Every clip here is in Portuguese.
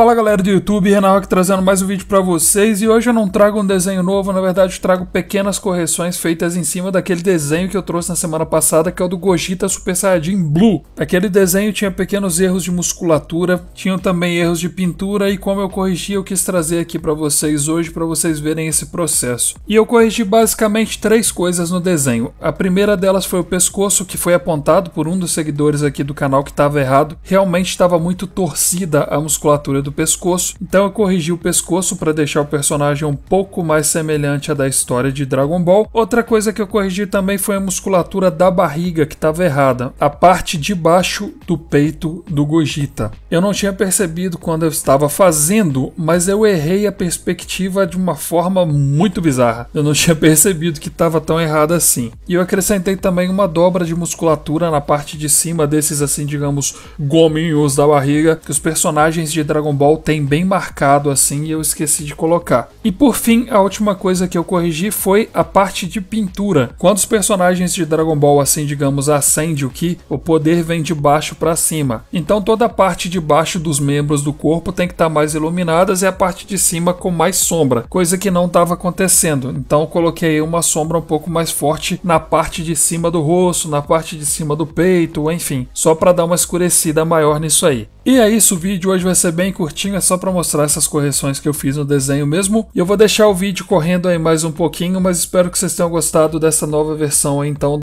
Fala galera do YouTube, Renan Rock trazendo mais um vídeo para vocês e hoje eu não trago um desenho novo, na verdade trago pequenas correções feitas em cima daquele desenho que eu trouxe na semana passada, que é o do Gogeta Super Saiyajin Blue. Aquele desenho tinha pequenos erros de musculatura, tinham também erros de pintura e como eu corrigi eu quis trazer aqui para vocês hoje para vocês verem esse processo. E eu corrigi basicamente três coisas no desenho. A primeira delas foi o pescoço que foi apontado por um dos seguidores aqui do canal que estava errado, realmente estava muito torcida a musculatura do do pescoço, então eu corrigi o pescoço para deixar o personagem um pouco mais semelhante à da história de Dragon Ball. Outra coisa que eu corrigi também foi a musculatura da barriga que estava errada, a parte de baixo do peito do Gogeta. Eu não tinha percebido quando eu estava fazendo, mas eu errei a perspectiva de uma forma muito bizarra. Eu não tinha percebido que estava tão errado assim. E eu acrescentei também uma dobra de musculatura na parte de cima desses assim, digamos, gominhos da barriga que os personagens de Dragon tem bem marcado assim e eu esqueci de colocar. E por fim, a última coisa que eu corrigi foi a parte de pintura. Quando os personagens de Dragon Ball assim, digamos, acende o Ki, o poder vem de baixo para cima. Então toda a parte de baixo dos membros do corpo tem que estar tá mais iluminadas e a parte de cima com mais sombra, coisa que não estava acontecendo. Então coloquei uma sombra um pouco mais forte na parte de cima do rosto, na parte de cima do peito, enfim, só para dar uma escurecida maior nisso aí. E é isso, o vídeo hoje vai ser bem curtinho, é só para mostrar essas correções que eu fiz no desenho mesmo. E eu vou deixar o vídeo correndo aí mais um pouquinho, mas espero que vocês tenham gostado dessa nova versão então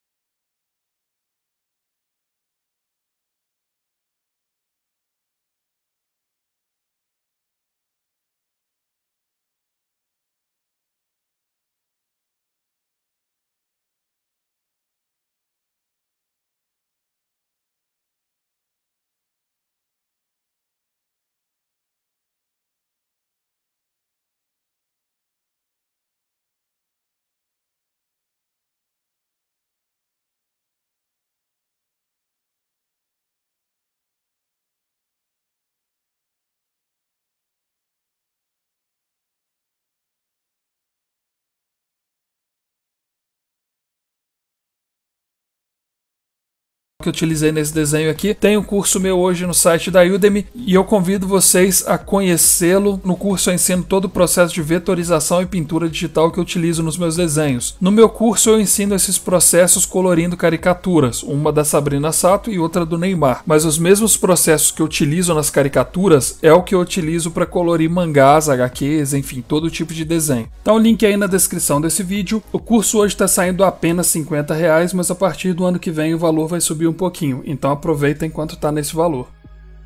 que eu utilizei nesse desenho aqui. Tem um curso meu hoje no site da Udemy e eu convido vocês a conhecê-lo. No curso eu ensino todo o processo de vetorização e pintura digital que eu utilizo nos meus desenhos. No meu curso eu ensino esses processos colorindo caricaturas, uma da Sabrina Sato e outra do Neymar. Mas os mesmos processos que eu utilizo nas caricaturas é o que eu utilizo para colorir mangás, HQs, enfim, todo tipo de desenho. Então o link aí na descrição desse vídeo. O curso hoje está saindo apenas 50 reais, mas a partir do ano que vem o valor vai subir um pouquinho, então aproveita enquanto está nesse valor.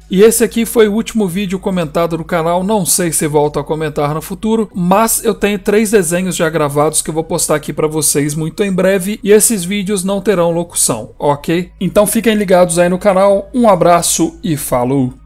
E esse aqui foi o último vídeo comentado no canal, não sei se volto a comentar no futuro, mas eu tenho três desenhos já gravados que eu vou postar aqui para vocês muito em breve e esses vídeos não terão locução, ok? Então fiquem ligados aí no canal, um abraço e falou!